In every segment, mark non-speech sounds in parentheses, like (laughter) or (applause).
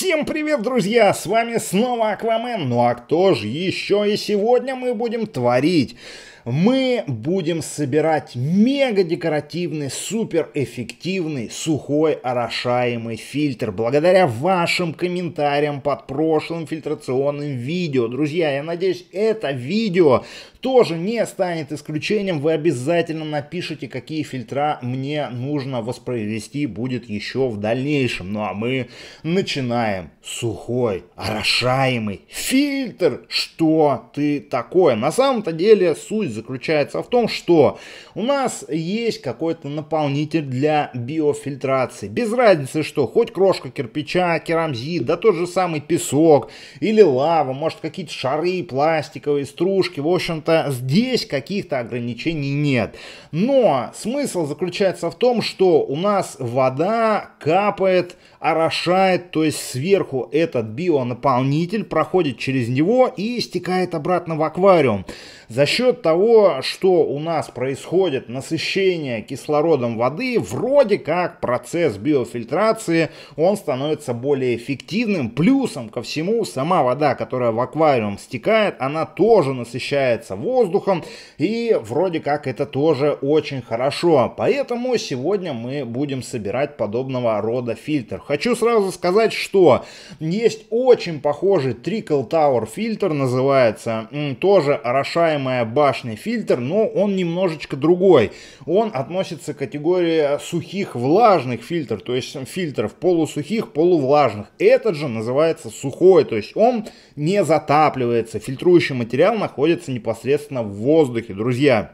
Всем привет, друзья! С вами снова Аквамен. Ну а кто же еще и сегодня мы будем творить? мы будем собирать мега декоративный, супер эффективный, сухой орошаемый фильтр. Благодаря вашим комментариям под прошлым фильтрационным видео. Друзья, я надеюсь, это видео тоже не станет исключением. Вы обязательно напишите, какие фильтра мне нужно воспроизвести будет еще в дальнейшем. Ну а мы начинаем. Сухой, орошаемый фильтр. Что ты такое? На самом-то деле суть суть заключается в том, что у нас есть какой-то наполнитель для биофильтрации. Без разницы что, хоть крошка кирпича, керамзит, да тот же самый песок или лава, может какие-то шары, пластиковые стружки. В общем-то, здесь каких-то ограничений нет. Но смысл заключается в том, что у нас вода капает, орошает, то есть сверху этот бионаполнитель проходит через него и стекает обратно в аквариум. За счет того, что у нас происходит насыщение кислородом воды, вроде как процесс биофильтрации, он становится более эффективным. Плюсом ко всему, сама вода, которая в аквариум стекает, она тоже насыщается воздухом. И вроде как это тоже очень хорошо. Поэтому сегодня мы будем собирать подобного рода фильтр. Хочу сразу сказать, что есть очень похожий Trickle Tower фильтр, называется, тоже орошаемый называемая башня фильтр, но он немножечко другой. Он относится к категории сухих влажных фильтр, то есть фильтров полусухих, полувлажных. Этот же называется сухой, то есть он не затапливается. Фильтрующий материал находится непосредственно в воздухе, друзья.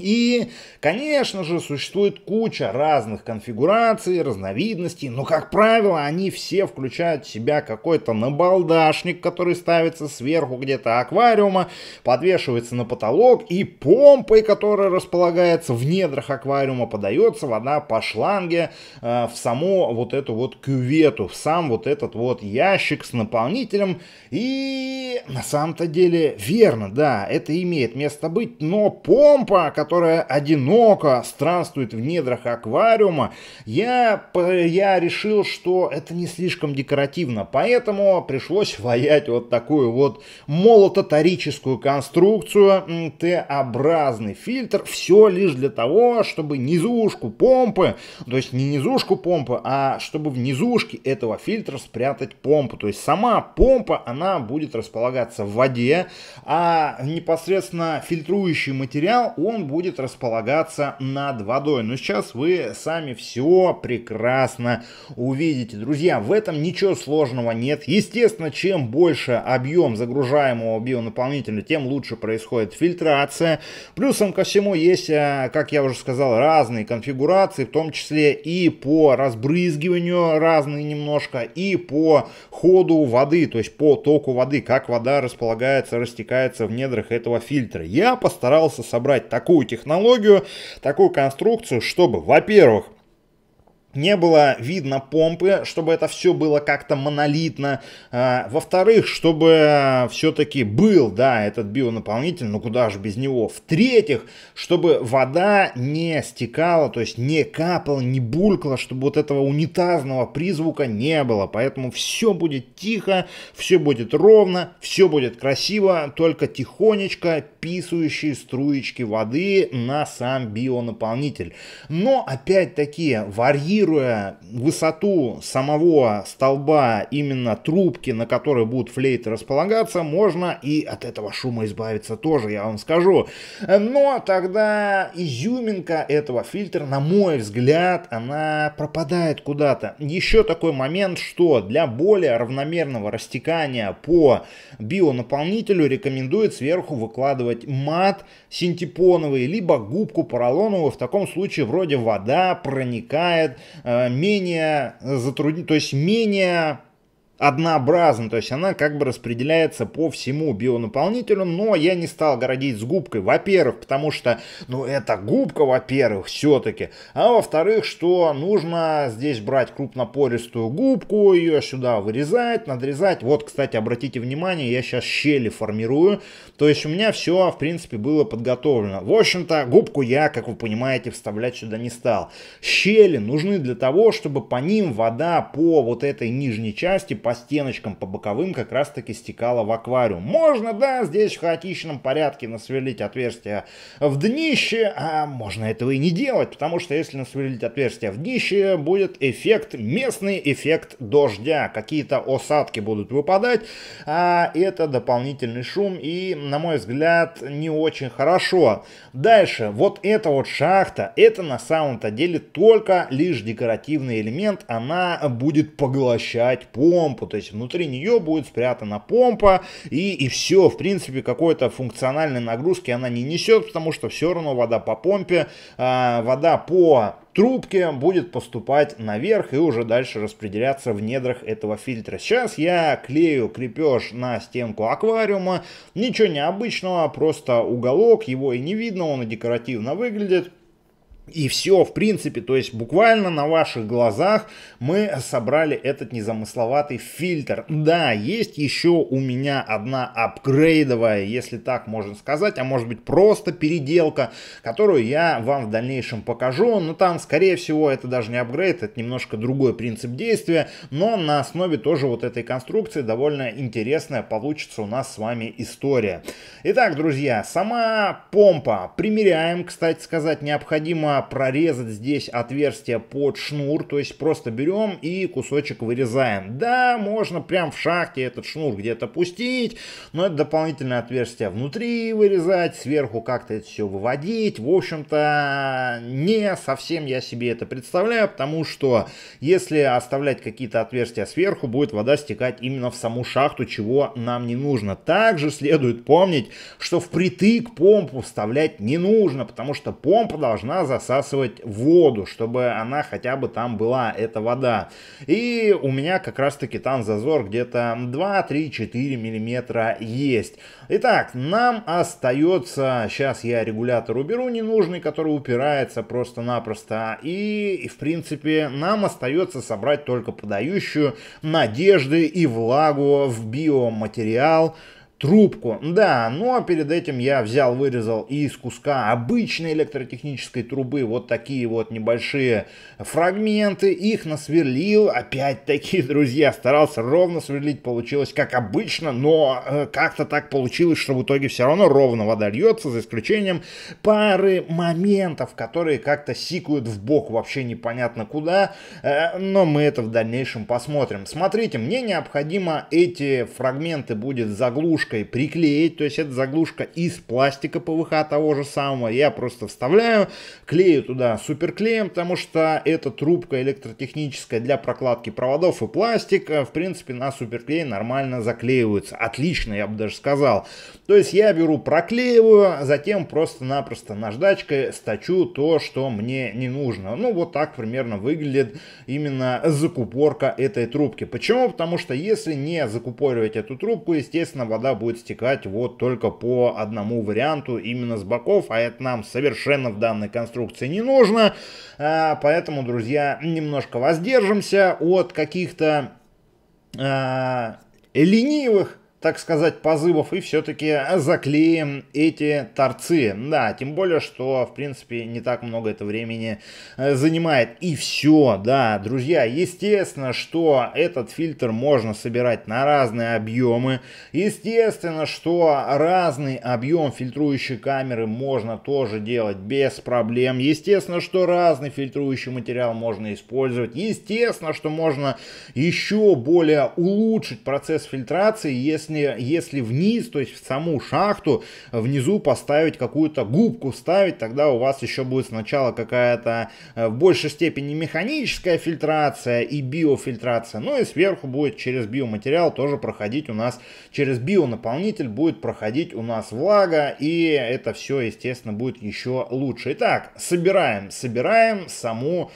И, конечно же, существует куча разных конфигураций, разновидностей, но, как правило, они все включают в себя какой-то набалдашник, который ставится сверху где-то аквариума, подвешивается на потолок, и помпой, которая располагается в недрах аквариума, подается вода по шланге э, в саму вот эту вот кювету, в сам вот этот вот ящик с наполнителем. И на самом-то деле верно, да, это имеет место быть, но помпа, которая которая одиноко странствует в недрах аквариума, я, я решил, что это не слишком декоративно, поэтому пришлось ваять вот такую вот молототорическую конструкцию, Т-образный фильтр, все лишь для того, чтобы низушку помпы, то есть не низушку помпы, а чтобы в низушке этого фильтра спрятать помпу, то есть сама помпа, она будет располагаться в воде, а непосредственно фильтрующий материал, он будет располагаться над водой. Но сейчас вы сами все прекрасно увидите. Друзья, в этом ничего сложного нет. Естественно, чем больше объем загружаемого бионаполнителя, тем лучше происходит фильтрация. Плюсом ко всему есть, э, как я уже сказал, разные конфигурации, в том числе и по разбрызгиванию разные немножко, и по ходу воды, то есть по току воды, как вода располагается, растекается в недрах этого фильтра. Я постарался собрать такую такую технологию, такую конструкцию, чтобы, во-первых, не было видно помпы, чтобы это все было как-то монолитно. А, во-вторых, чтобы все-таки был, да, этот бионаполнитель, ну куда же без него. В-третьих, чтобы вода не стекала, то есть не капала, не булькала, чтобы вот этого унитазного призвука не было. Поэтому все будет тихо, все будет ровно, все будет красиво, только тихонечко писающие струечки воды на сам бионаполнитель. Но опять-таки варьируется моделируя высоту самого столба именно трубки, на которой будут флейты располагаться, можно и от этого шума избавиться тоже, я вам скажу. Но тогда изюминка этого фильтра, на мой взгляд, она пропадает куда-то. Еще такой момент, что для более равномерного растекания по бионаполнителю рекомендует сверху выкладывать мат синтепоновый, либо губку поролоновую. В таком случае вроде вода проникает Э, менее затруднительно, то есть менее однообразна, то есть она как бы распределяется по всему бионаполнителю, но я не стал городить с губкой, во-первых, потому что, ну, это губка, во-первых, все-таки, а во-вторых, что нужно здесь брать крупнопористую губку, ее сюда вырезать, надрезать, вот, кстати, обратите внимание, я сейчас щели формирую, то есть у меня все, в принципе, было подготовлено. В общем-то, губку я, как вы понимаете, вставлять сюда не стал. Щели нужны для того, чтобы по ним вода по вот этой нижней части, по по стеночкам, по боковым как раз-таки стекала в аквариум. Можно, да, здесь в хаотичном порядке насверлить отверстия в днище, а можно этого и не делать, потому что если насверлить отверстия в днище, будет эффект, местный эффект дождя. Какие-то осадки будут выпадать, а это дополнительный шум и, на мой взгляд, не очень хорошо. Дальше, вот эта вот шахта, это на самом-то деле только лишь декоративный элемент, она будет поглощать помп помпу, то есть внутри нее будет спрятана помпа, и, и все, в принципе, какой-то функциональной нагрузки она не несет, потому что все равно вода по помпе, э, вода по трубке будет поступать наверх и уже дальше распределяться в недрах этого фильтра. Сейчас я клею крепеж на стенку аквариума, ничего необычного, просто уголок, его и не видно, он и декоративно выглядит. И все, в принципе, то есть буквально на ваших глазах мы собрали этот незамысловатый фильтр. Да, есть еще у меня одна апгрейдовая, если так можно сказать, а может быть просто переделка, которую я вам в дальнейшем покажу. Но там, скорее всего, это даже не апгрейд, это немножко другой принцип действия, но на основе тоже вот этой конструкции довольно интересная получится у нас с вами история. Итак, друзья, сама помпа примеряем, кстати сказать, необходимо прорезать здесь отверстие под шнур, то есть просто берем и кусочек вырезаем. Да, можно прям в шахте этот шнур где-то пустить, но это дополнительное отверстие внутри вырезать, сверху как-то это все выводить. В общем-то, не совсем я себе это представляю, потому что если оставлять какие-то отверстия сверху, будет вода стекать именно в саму шахту, чего нам не нужно. Также следует помнить, что впритык помпу вставлять не нужно, потому что помпа должна засасывать засасывать воду, чтобы она хотя бы там была, эта вода. И у меня как раз таки там зазор где-то 2-3-4 миллиметра есть. Итак, нам остается, сейчас я регулятор уберу ненужный, который упирается просто-напросто, и, и в принципе нам остается собрать только подающую надежды и влагу в биоматериал, трубку. Да, но ну, а перед этим я взял, вырезал из куска обычной электротехнической трубы вот такие вот небольшие фрагменты, их насверлил, опять-таки, (laughs) друзья, старался ровно сверлить, получилось как обычно, но э, как-то так получилось, что в итоге все равно ровно вода льется, за исключением пары моментов, которые как-то сикают в бок вообще непонятно куда, э, но мы это в дальнейшем посмотрим. Смотрите, мне необходимо эти фрагменты будет заглушка заглушкой приклеить, то есть это заглушка из пластика ПВХ того же самого, я просто вставляю, клею туда суперклеем, потому что эта трубка электротехническая для прокладки проводов и пластика, в принципе, на суперклей нормально заклеиваются, отлично, я бы даже сказал. То есть я беру, проклеиваю, а затем просто-напросто наждачкой стачу то, что мне не нужно. Ну, вот так примерно выглядит именно закупорка этой трубки. Почему? Потому что если не закупоривать эту трубку, естественно, вода будет стекать вот только по одному варианту именно с боков, а это нам совершенно в данной конструкции не нужно. А, поэтому, друзья, немножко воздержимся от каких-то а, ленивых так сказать, позывов и все-таки заклеим эти торцы. Да, тем более, что, в принципе, не так много это времени э, занимает. И все, да, друзья, естественно, что этот фильтр можно собирать на разные объемы. Естественно, что разный объем фильтрующей камеры можно тоже делать без проблем. Естественно, что разный фильтрующий материал можно использовать. Естественно, что можно еще более улучшить процесс фильтрации, если если, если вниз, то есть в саму шахту, внизу поставить какую-то губку, ставить, тогда у вас еще будет сначала какая-то э, в большей степени механическая фильтрация и биофильтрация, ну и сверху будет через биоматериал тоже проходить у нас, через бионаполнитель будет проходить у нас влага, и это все, естественно, будет еще лучше. Итак, собираем, собираем саму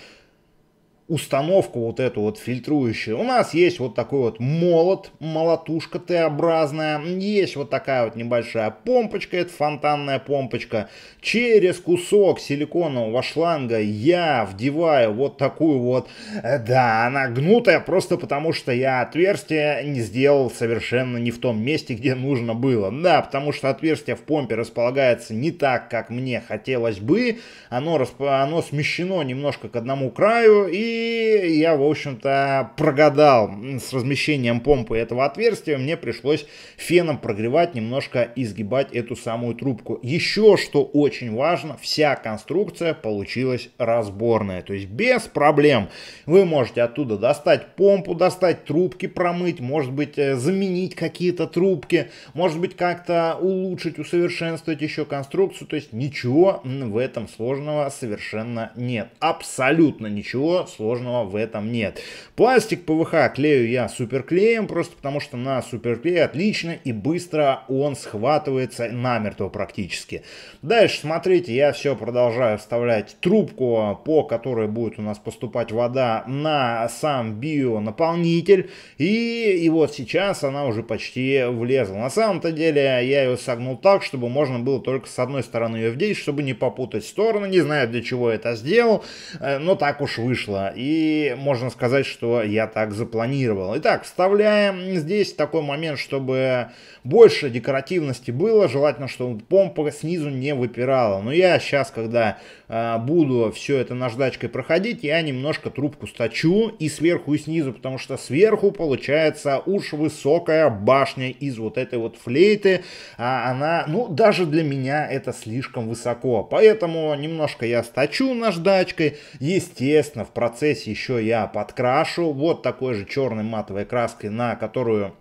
установку вот эту вот фильтрующую. У нас есть вот такой вот молот, молотушка Т-образная, есть вот такая вот небольшая помпочка, это фонтанная помпочка. Через кусок силиконового шланга я вдеваю вот такую вот, э, да, она гнутая, просто потому что я отверстие не сделал совершенно не в том месте, где нужно было. Да, потому что отверстие в помпе располагается не так, как мне хотелось бы, оно, расп... оно смещено немножко к одному краю и я, в общем-то, прогадал с размещением помпы этого отверстия. Мне пришлось феном прогревать, немножко изгибать эту самую трубку. Еще что очень важно, вся конструкция получилась разборная. То есть без проблем вы можете оттуда достать помпу, достать трубки, промыть, может быть, э, заменить какие-то трубки, может быть, как-то улучшить, усовершенствовать еще конструкцию. То есть ничего в этом сложного совершенно нет. Абсолютно ничего сложного сложного в этом нет. Пластик ПВХ клею я суперклеем, просто потому что на суперклее отлично и быстро он схватывается намертво практически. Дальше, смотрите, я все продолжаю вставлять трубку, по которой будет у нас поступать вода на сам био-наполнитель. И, и вот сейчас она уже почти влезла. На самом-то деле я ее согнул так, чтобы можно было только с одной стороны ее вдеть, чтобы не попутать стороны. Не знаю, для чего я это сделал, э, но так уж вышло и можно сказать, что я так запланировал. Итак, вставляем здесь такой момент, чтобы больше декоративности было, желательно, чтобы помпа снизу не выпирала. Но я сейчас, когда э, буду все это наждачкой проходить, я немножко трубку сточу и сверху, и снизу, потому что сверху получается уж высокая башня из вот этой вот флейты, а она, ну, даже для меня это слишком высоко, поэтому немножко я сточу наждачкой, естественно, в процессе процессе еще я подкрашу вот такой же черной матовой краской, на которую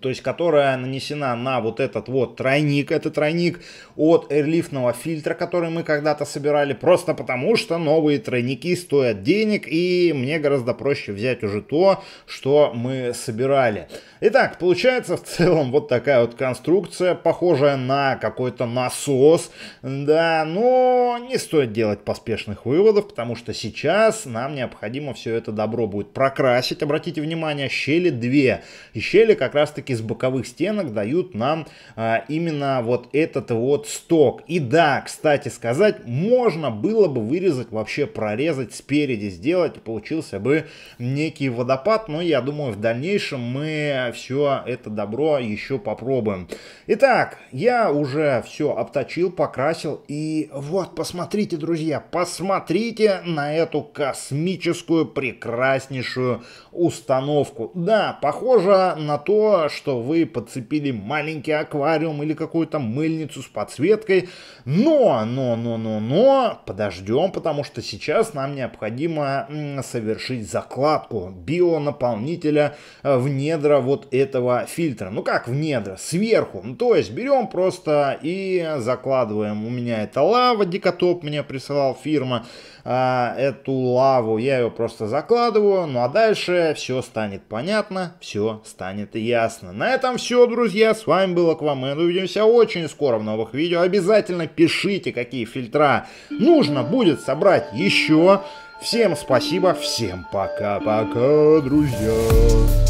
то есть которая нанесена на вот этот вот тройник, это тройник от эрлифтного фильтра, который мы когда-то собирали, просто потому что новые тройники стоят денег, и мне гораздо проще взять уже то, что мы собирали. Итак, получается в целом вот такая вот конструкция, похожая на какой-то насос, да, но не стоит делать поспешных выводов, потому что сейчас нам необходимо все это добро будет прокрасить. Обратите внимание, щели две, и щели как раз-таки из боковых стенок дают нам а, именно вот этот вот сток. И да, кстати сказать, можно было бы вырезать, вообще прорезать спереди, сделать, получился бы некий водопад, но я думаю, в дальнейшем мы все это добро еще попробуем. Итак, я уже все обточил, покрасил, и вот, посмотрите, друзья, посмотрите на эту космическую прекраснейшую установку. Да, похоже на то, что что вы подцепили маленький аквариум или какую-то мыльницу с подсветкой. Но, но, но, но, но, подождем, потому что сейчас нам необходимо совершить закладку бионаполнителя э, в недра вот этого фильтра. Ну как в недра? Сверху. Ну, то есть берем просто и закладываем. У меня это лава, дикотоп мне присылал фирма э, эту лаву, я ее просто закладываю, ну а дальше все станет понятно, все станет ясно интересно. На этом все, друзья. С вами был Аквамен. Увидимся очень скоро в новых видео. Обязательно пишите, какие фильтра нужно будет собрать еще. Всем спасибо, всем пока-пока, друзья.